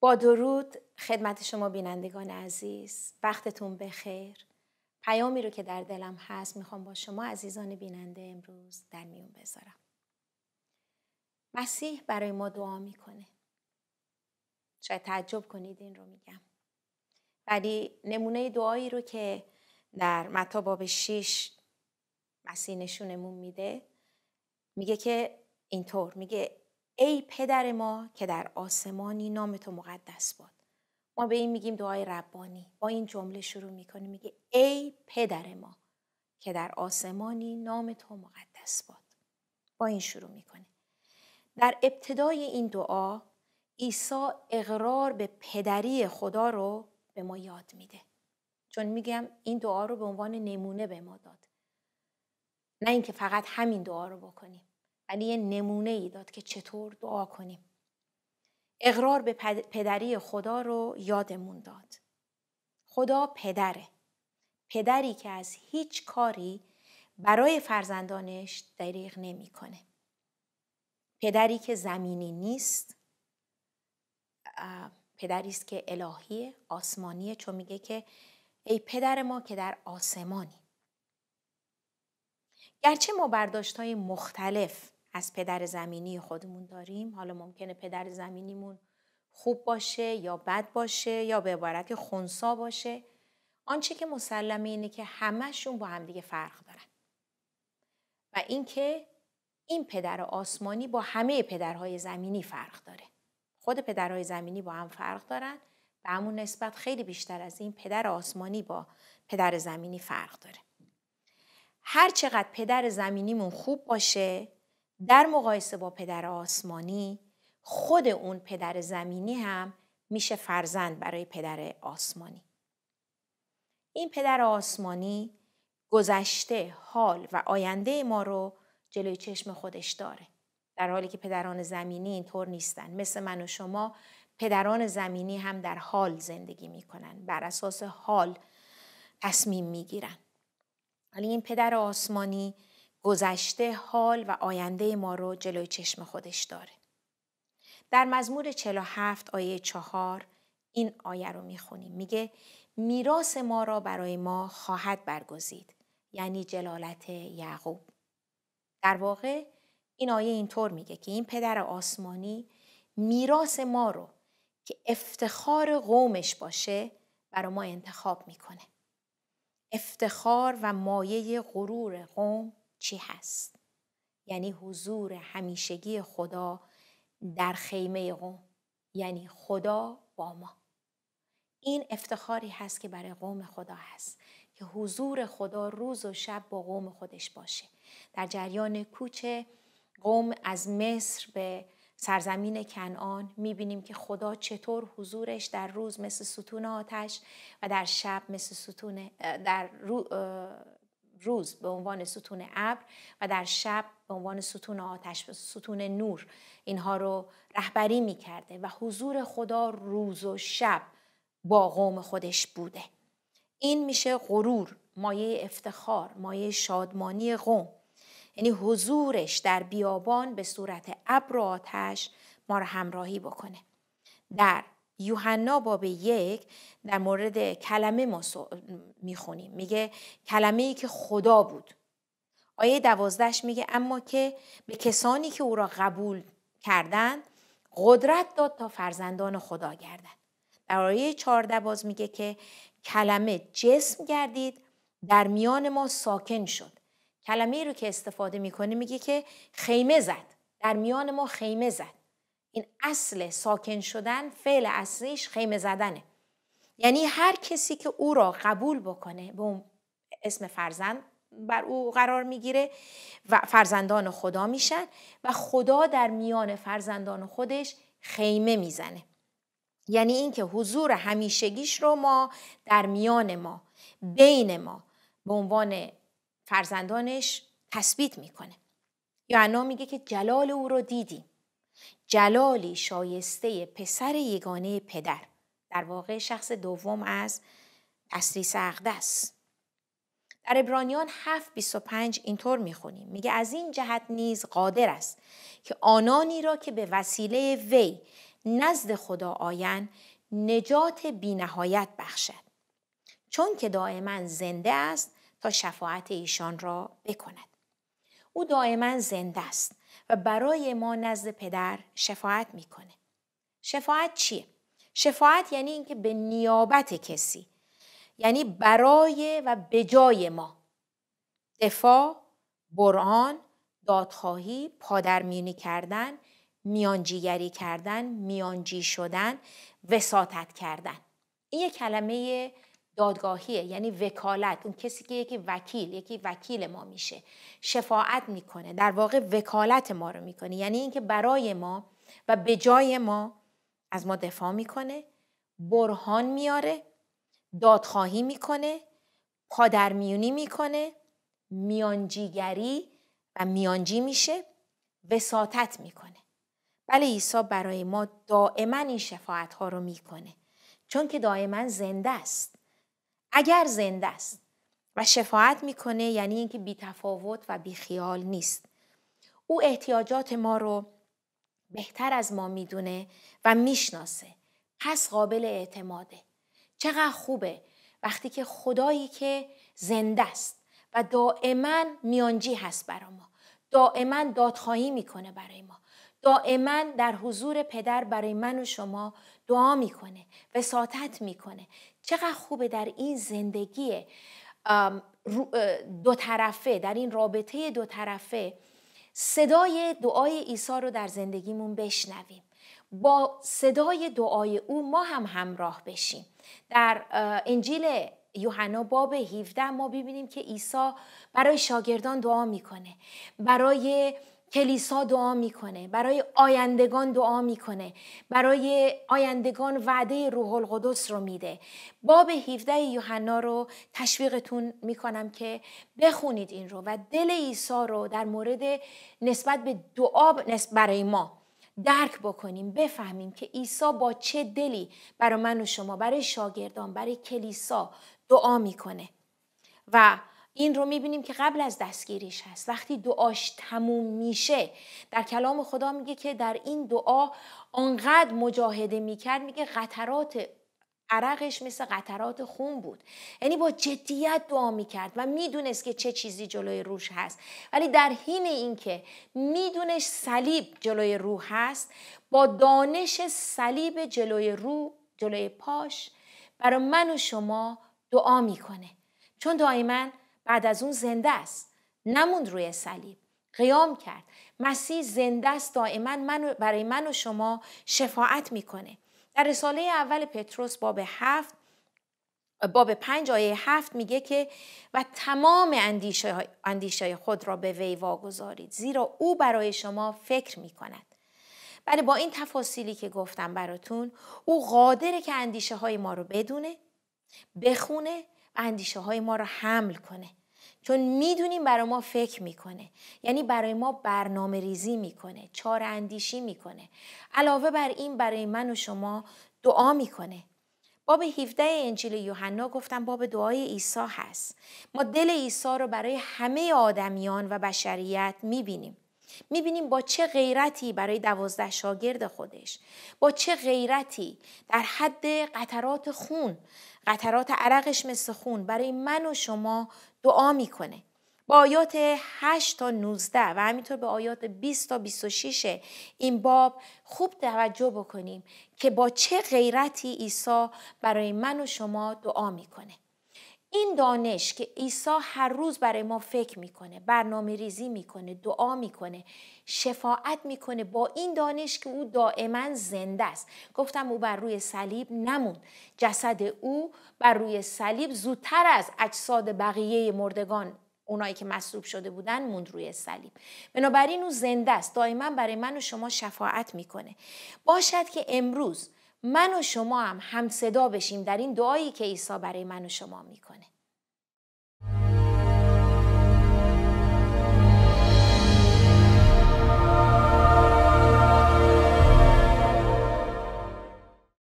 با درود خدمت شما بینندگان عزیز وقتتون بخیر پیامی رو که در دلم هست میخوام با شما عزیزان بیننده امروز در میون بذارم مسیح برای ما دعا میکنه شاید تعجب کنید این رو میگم ولی نمونه دعایی رو که در متا باب 6 مسیح نشونمون میده میگه که اینطور میگه ای پدر ما که در آسمانی نام تو مقدس باد ما به این میگیم دعای ربانی با این جمله شروع میکنه میگه ای پدر ما که در آسمانی نام تو مقدس باد با این شروع میکنه در ابتدای این دعا عیسی اقرار به پدری خدا رو به ما یاد میده چون میگم این دعا رو به عنوان نمونه به ما داد نه اینکه فقط همین دعا رو بکنیم ولی یعنی یه نمونه ای داد که چطور دعا کنیم اقرار به پدری خدا رو یادمون داد خدا پدره پدری که از هیچ کاری برای فرزندانش دریغ نمیکنه پدری که زمینی نیست پدری است که الهی آسمانیه چون میگه که ای پدر ما که در آسمانی گرچه ما برداشت های مختلف از پدر زمینی خودمون داریم حالا ممکنه پدر زمینیمون خوب باشه یا بد باشه یا به عبارت خونسا باشه آنچه که مسلمه اینه که همهشون با همدیگه فرق دارن و اینکه این پدر آسمانی با همه پدرهای زمینی فرق داره خود پدرهای زمینی با هم فرق دارن به همون نسبت خیلی بیشتر از این پدر آسمانی با پدر زمینی فرق داره هر چقدر پدر زمینیمون خوب باشه در مقایسه با پدر آسمانی خود اون پدر زمینی هم میشه فرزند برای پدر آسمانی این پدر آسمانی گذشته حال و آینده ما رو جلوی چشم خودش داره در حالی که پدران زمینی اینطور نیستن مثل من و شما پدران زمینی هم در حال زندگی میکنن بر اساس حال تصمیم میگیرن ولی این پدر آسمانی گذشته، حال و آینده ما رو جلوی چشم خودش داره. در مزمور 47 آیه 4 این آیه رو میخونیم میگه میراث ما را برای ما خواهد برگزید یعنی جلالت یعقوب در واقع این آیه اینطور میگه که این پدر آسمانی میراث ما رو که افتخار قومش باشه برای ما انتخاب میکنه افتخار و مایه غرور قوم چی هست یعنی حضور همیشگی خدا در خیمه قوم یعنی خدا با ما این افتخاری هست که برای قوم خدا هست که حضور خدا روز و شب با قوم خودش باشه در جریان کوچه قوم از مصر به سرزمین کنعان میبینیم که خدا چطور حضورش در روز مثل ستون آتش و در شب مثل ستون در رو روز به عنوان ستون ابر و در شب به عنوان ستون آتش ستون نور اینها رو رهبری می و حضور خدا روز و شب با قوم خودش بوده این میشه غرور مایه افتخار مایه شادمانی قوم یعنی حضورش در بیابان به صورت ابر و آتش ما را همراهی بکنه در یوحنا باب یک در مورد کلمه ما میخونیم میگه کلمه ای که خدا بود آیه دوازدهش میگه اما که به کسانی که او را قبول کردند قدرت داد تا فرزندان خدا گردن. در آیه چارده باز میگه که کلمه جسم گردید در میان ما ساکن شد کلمه ای رو که استفاده میکنه میگه که خیمه زد در میان ما خیمه زد این اصل ساکن شدن فعل اصلیش خیمه زدنه یعنی هر کسی که او را قبول بکنه به اسم فرزند بر او قرار میگیره و فرزندان خدا میشن و خدا در میان فرزندان خودش خیمه میزنه یعنی اینکه حضور همیشگیش رو ما در میان ما بین ما به عنوان فرزندانش تثبیت میکنه یعنی میگه که جلال او رو دیدیم جلالی شایسته پسر یگانه پدر در واقع شخص دوم از تسلیس اقدس در ابرانیان 7 25 اینطور میخونیم میگه از این جهت نیز قادر است که آنانی را که به وسیله وی نزد خدا آیند نجات بینهایت بخشد چون که دائما زنده است تا شفاعت ایشان را بکند او دائما زنده است و برای ما نزد پدر شفاعت میکنه شفاعت چیه شفاعت یعنی اینکه به نیابت کسی یعنی برای و به جای ما دفاع برآن، دادخواهی پادرمیونی کردن میانجیگری کردن میانجی شدن وساطت کردن این یک کلمه دادگاهیه یعنی وکالت اون کسی که یکی وکیل یکی وکیل ما میشه شفاعت میکنه در واقع وکالت ما رو میکنه یعنی اینکه برای ما و به جای ما از ما دفاع میکنه برهان میاره دادخواهی میکنه پادرمیونی میکنه میانجیگری و میانجی میشه وساطت میکنه بله عیسی برای ما دائما این شفاعت ها رو میکنه چون که دائما زنده است اگر زنده است و شفاعت میکنه یعنی اینکه بی تفاوت و بی خیال نیست او احتیاجات ما رو بهتر از ما میدونه و میشناسه پس قابل اعتماده چقدر خوبه وقتی که خدایی که زنده است و دائما میانجی هست برای ما دائما دادخواهی میکنه برای ما دائما در حضور پدر برای من و شما دعا میکنه وساطت میکنه چقدر خوبه در این زندگی دو طرفه در این رابطه دو طرفه صدای دعای عیسی رو در زندگیمون بشنویم با صدای دعای او ما هم همراه بشیم در انجیل یوحنا باب 17 ما ببینیم که عیسی برای شاگردان دعا میکنه برای کلیسا دعا میکنه برای آیندگان دعا میکنه برای آیندگان وعده روح القدس رو میده باب 17 یوحنا رو تشویقتون میکنم که بخونید این رو و دل عیسی رو در مورد نسبت به دعا برای ما درک بکنیم بفهمیم که عیسی با چه دلی برای من و شما برای شاگردان برای کلیسا دعا میکنه و این رو میبینیم که قبل از دستگیریش هست وقتی دعاش تموم میشه در کلام خدا میگه که در این دعا آنقدر مجاهده میکرد میگه قطرات عرقش مثل قطرات خون بود یعنی با جدیت دعا میکرد و میدونست که چه چیزی جلوی روش هست ولی در حین اینکه میدونش صلیب جلوی روح هست با دانش صلیب جلوی رو جلوی پاش برای من و شما دعا میکنه چون دائما بعد از اون زنده است نموند روی صلیب قیام کرد مسیح زنده است دائما من برای من و شما شفاعت میکنه در رساله اول پتروس باب هفت باب پنج آیه هفت میگه که و تمام اندیشه, اندیشه خود را به وی واگذارید زیرا او برای شما فکر میکند بله با این تفاصیلی که گفتم براتون او قادره که اندیشه های ما رو بدونه بخونه و اندیشه های ما رو حمل کنه چون میدونیم برای ما فکر میکنه یعنی برای ما برنامه ریزی میکنه چار اندیشی میکنه علاوه بر این برای من و شما دعا میکنه باب 17 انجیل یوحنا گفتم باب دعای عیسی هست ما دل عیسی رو برای همه آدمیان و بشریت میبینیم میبینیم با چه غیرتی برای دوازده شاگرد خودش با چه غیرتی در حد قطرات خون قطرات عرقش مثل خون برای من و شما دعا میکنه با آیات 8 تا 19 و همینطور به آیات 20 تا 26 این باب خوب توجه بکنیم که با چه غیرتی عیسی برای من و شما دعا میکنه این دانش که عیسی هر روز برای ما فکر میکنه برنامه ریزی میکنه دعا میکنه شفاعت میکنه با این دانش که او دائما زنده است گفتم او بر روی صلیب نموند جسد او بر روی صلیب زودتر از اجساد بقیه مردگان اونایی که مصلوب شده بودن موند روی صلیب بنابراین او زنده است دائما برای من و شما شفاعت میکنه باشد که امروز من و شما هم هم صدا بشیم در این دعایی که عیسی برای من و شما میکنه